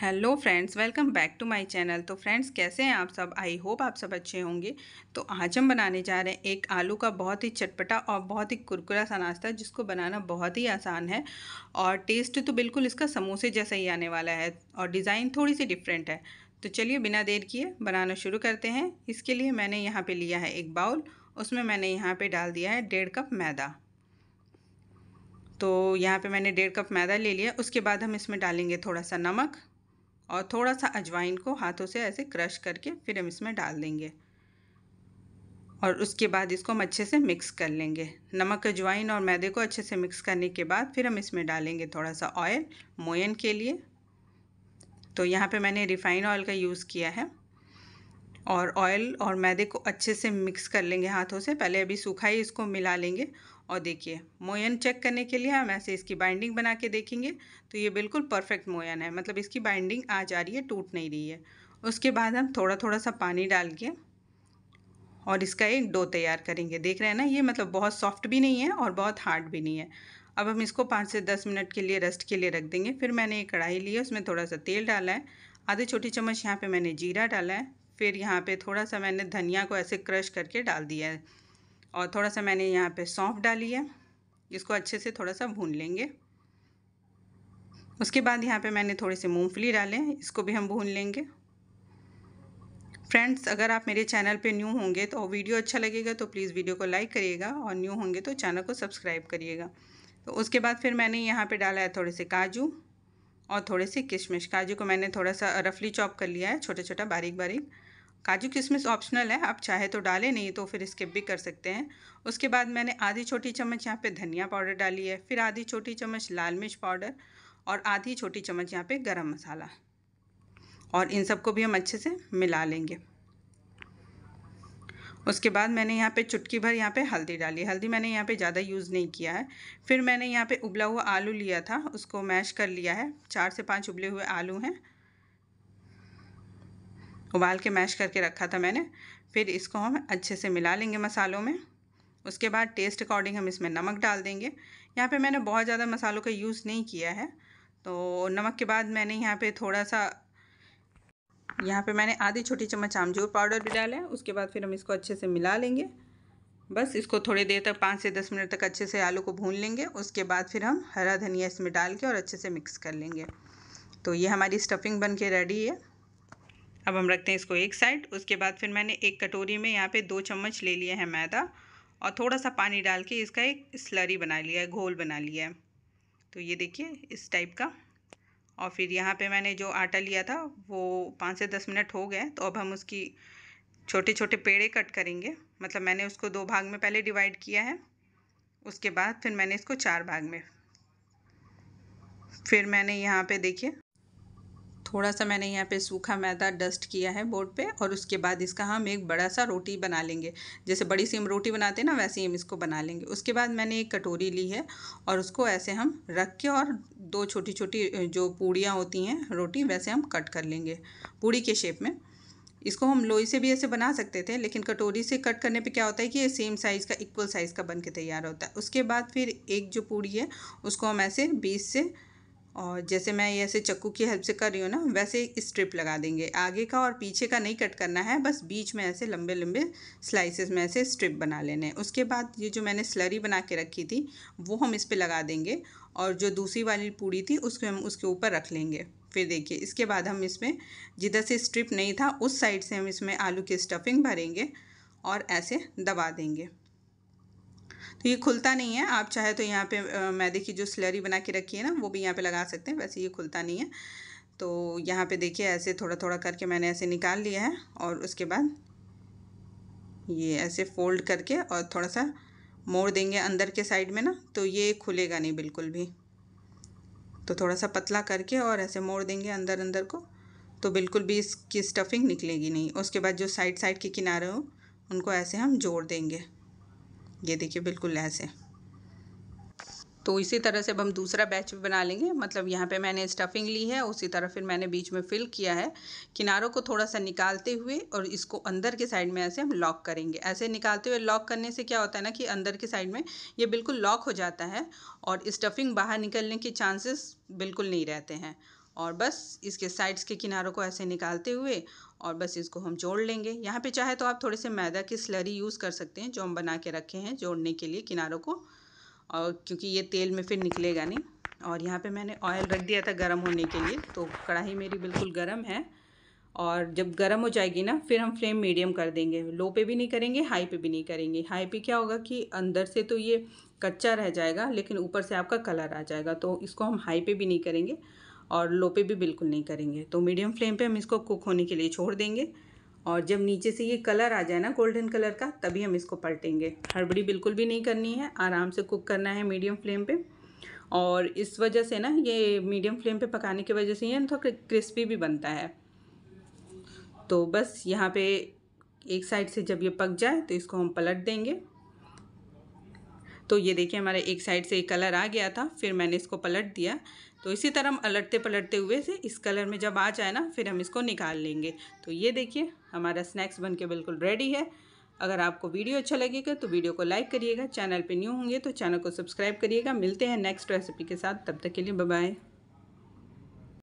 hello friends welcome back to my channel तो friends कैसे हैं आप सब आई होप आप सब अच्छे होंगे तो आज हम बनाने जा रहे हैं एक आलू का बहुत ही चटपटा और बहुत ही कुरकुरा सा नाश्ता जिसको बनाना बहुत ही आसान है और टेस्ट तो बिल्कुल इसका समोसे जैसा ही आने वाला है और डिज़ाइन थोड़ी सी डिफरेंट है तो चलिए बिना देर किए बनाना शुरू करते हैं इसके लिए मैंने यहाँ पर लिया है एक बाउल उसमें मैंने यहाँ पर डाल दिया है डेढ़ कप मैदा तो यहाँ पे मैंने डेढ़ कप मैदा ले लिया उसके बाद हम इसमें डालेंगे थोड़ा सा नमक और थोड़ा सा अजवाइन को हाथों से ऐसे क्रश करके फिर हम इसमें डाल देंगे और उसके बाद इसको हम अच्छे से मिक्स कर लेंगे नमक अजवाइन और मैदे को अच्छे से मिक्स करने के बाद फिर हम इसमें डालेंगे थोड़ा सा ऑयल मोयन के लिए तो यहाँ पे मैंने रिफ़ाइन ऑयल का यूज़ किया है और ऑयल और मैदे को अच्छे से मिक्स कर लेंगे हाथों से पहले अभी सूखा ही इसको मिला लेंगे और देखिए मोयन चेक करने के लिए हम ऐसे इसकी बाइंडिंग बना के देखेंगे तो ये बिल्कुल परफेक्ट मोयन है मतलब इसकी बाइंडिंग आ जा रही है टूट नहीं रही है उसके बाद हम थोड़ा थोड़ा सा पानी डाल के और इसका एक डो तैयार करेंगे देख रहे हैं ना ये मतलब बहुत सॉफ्ट भी नहीं है और बहुत हार्ड भी नहीं है अब हम इसको पाँच से दस मिनट के लिए रेस्ट के लिए रख देंगे फिर मैंने एक कढ़ाई ली है उसमें थोड़ा सा तेल डाला है आधे छोटी चम्मच यहाँ पे मैंने जीरा डाला है फिर यहाँ पे थोड़ा सा मैंने धनिया को ऐसे क्रश करके डाल दिया है और थोड़ा सा मैंने यहाँ पे सौंफ डाली है इसको अच्छे से थोड़ा सा भून लेंगे उसके बाद यहाँ पे मैंने थोड़ी सी मूंगफली डाले इसको भी हम भून लेंगे फ्रेंड्स अगर आप मेरे चैनल पे न्यू होंगे तो वीडियो अच्छा लगेगा तो प्लीज़ वीडियो को लाइक करिएगा और न्यू होंगे तो चैनल को सब्सक्राइब करिएगा तो उसके बाद फिर मैंने यहाँ पर डाला है थोड़े से काजू और थोड़े से किशमिश काजू को मैंने थोड़ा सा रफली चॉप कर लिया है छोटा छोटा बारीक बारीक काजू किशमिश ऑप्शनल है आप चाहे तो डालें नहीं तो फिर स्किप भी कर सकते हैं उसके बाद मैंने आधी छोटी चम्मच यहाँ पे धनिया पाउडर डाली है फिर आधी छोटी चम्मच लाल मिर्च पाउडर और आधी छोटी चम्मच यहाँ पे गरम मसाला और इन सबको भी हम अच्छे से मिला लेंगे उसके बाद मैंने यहाँ पे चुटकी भर यहाँ पे हल्दी डाली हल्दी मैंने यहाँ पे ज़्यादा यूज़ नहीं किया है फिर मैंने यहाँ पे उबला हुआ आलू लिया था उसको मैश कर लिया है चार से पांच उबले हुए आलू हैं उबाल के मैश करके रखा था मैंने फिर इसको हम अच्छे से मिला लेंगे मसालों में उसके बाद टेस्ट अकॉर्डिंग हम इसमें नमक डाल देंगे यहाँ पे मैंने बहुत ज़्यादा मसालों का यूज़ नहीं किया है तो नमक के बाद मैंने यहाँ पे थोड़ा सा यहाँ पे मैंने आधी छोटी चम्मच आमजूर पाउडर भी डाला है उसके बाद फिर हम इसको अच्छे से मिला लेंगे बस इसको थोड़ी देर तक पाँच से दस मिनट तक अच्छे से आलू को भून लेंगे उसके बाद फिर हम हरा धनिया इसमें डाल के और अच्छे से मिक्स कर लेंगे तो ये हमारी स्टफिंग बन के रेडी है अब हम रखते हैं इसको एक साइड उसके बाद फिर मैंने एक कटोरी में यहाँ पे दो चम्मच ले लिया है मैदा और थोड़ा सा पानी डाल के इसका एक स्लरी बना लिया है घोल बना लिया है तो ये देखिए इस टाइप का और फिर यहाँ पे मैंने जो आटा लिया था वो पाँच से दस मिनट हो गए तो अब हम उसकी छोटे छोटे पेड़े कट करेंगे मतलब मैंने उसको दो भाग में पहले डिवाइड किया है उसके बाद फिर मैंने इसको चार भाग में फिर मैंने यहाँ पर देखिए थोड़ा सा मैंने यहाँ पे सूखा मैदा डस्ट किया है बोर्ड पे और उसके बाद इसका हम एक बड़ा सा रोटी बना लेंगे जैसे बड़ी सी हम रोटी बनाते हैं ना वैसे ही हम इसको बना लेंगे उसके बाद मैंने एक कटोरी ली है और उसको ऐसे हम रख के और दो छोटी छोटी जो पूड़ियाँ होती हैं रोटी वैसे हम कट कर लेंगे पूड़ी के शेप में इसको हम लोई से भी ऐसे बना सकते थे लेकिन कटोरी से कट करने पे क्या होता है कि ये सेम साइज़ का इक्वल साइज़ का बन के तैयार होता है उसके बाद फिर एक जो पूड़ी है उसको हम ऐसे बीस से और जैसे मैं ये ऐसे चक्कू की हेल्प से कर रही हूँ ना वैसे स्ट्रिप लगा देंगे आगे का और पीछे का नहीं कट करना है बस बीच में ऐसे लंबे लंबे स्लाइसेस में ऐसे स्ट्रिप बना लेने हैं उसके बाद ये जो मैंने स्लरी बना के रखी थी वो हम इस पर लगा देंगे और जो दूसरी वाली पूड़ी थी उसको हम उसके ऊपर रख लेंगे फिर देखिए इसके बाद हम इसमें जिधर से स्ट्रिप नहीं था उस साइड से हम इसमें आलू की स्टफिंग भरेंगे और ऐसे दबा देंगे तो ये खुलता नहीं है आप चाहे तो यहाँ पे मैदे की जो स्लरी बना के रखी है ना वो भी यहाँ पे लगा सकते हैं वैसे ये खुलता नहीं है तो यहाँ पे देखिए ऐसे थोड़ा थोड़ा करके मैंने ऐसे निकाल लिया है और उसके बाद ये ऐसे फोल्ड करके और थोड़ा सा मोड़ देंगे अंदर के साइड में ना तो ये खुलेगा नहीं बिल्कुल भी तो थोड़ा सा पतला करके और ऐसे मोड़ देंगे अंदर अंदर को तो बिल्कुल भी इसकी स्टफिंग निकलेगी नहीं उसके बाद जो साइड साइड के किनारे हो उनको ऐसे हम जोड़ देंगे ये देखिए बिल्कुल है तो इसी तरह से अब हम दूसरा बैच भी बना लेंगे मतलब यहाँ पे मैंने स्टफिंग ली है उसी तरह फिर मैंने बीच में फिल किया है किनारों को थोड़ा सा निकालते हुए और इसको अंदर के साइड में ऐसे हम लॉक करेंगे ऐसे निकालते हुए लॉक करने से क्या होता है ना कि अंदर के साइड में ये बिल्कुल लॉक हो जाता है और स्टफिंग बाहर निकलने के चांसेस बिल्कुल नहीं रहते हैं और बस इसके साइड्स के किनारों को ऐसे निकालते हुए और बस इसको हम जोड़ लेंगे यहाँ पे चाहे तो आप थोड़े से मैदा की स्लरी यूज़ कर सकते हैं जो हम बना के रखे हैं जोड़ने के लिए किनारों को और क्योंकि ये तेल में फिर निकलेगा नहीं और यहाँ पे मैंने ऑयल रख दिया था गर्म होने के लिए तो कढ़ाई मेरी बिल्कुल गर्म है और जब गर्म हो जाएगी ना फिर हम फ्लेम मीडियम कर देंगे लो पे भी नहीं करेंगे हाई पे भी नहीं करेंगे हाई पे क्या होगा कि अंदर से तो ये कच्चा रह जाएगा लेकिन ऊपर से आपका कलर आ जाएगा तो इसको हम हाई पे भी नहीं करेंगे और लो पे भी बिल्कुल नहीं करेंगे तो मीडियम फ्लेम पे हम इसको कुक होने के लिए छोड़ देंगे और जब नीचे से ये कलर आ जाए ना गोल्डन कलर का तभी हम इसको पलटेंगे हड़बड़ी बिल्कुल भी नहीं करनी है आराम से कुक करना है मीडियम फ्लेम पर और इस वजह से ना ये मीडियम फ्लेम पर पकाने की वजह से ये थोड़ा क्रिस्पी भी बनता है तो बस यहाँ पर एक साइड से जब ये पक जाए तो इसको हम पलट देंगे तो ये देखिए हमारा एक साइड से एक कलर आ गया था फिर मैंने इसको पलट दिया तो इसी तरह हम पलटते पलटते हुए से इस कलर में जब आ जाए ना फिर हम इसको निकाल लेंगे तो ये देखिए हमारा स्नैक्स बन के बिल्कुल रेडी है अगर आपको वीडियो अच्छा लगेगा तो वीडियो को लाइक करिएगा चैनल पे न्यू होंगे तो चैनल को सब्सक्राइब करिएगा मिलते हैं नेक्स्ट रेसिपी के साथ तब तक के लिए बाय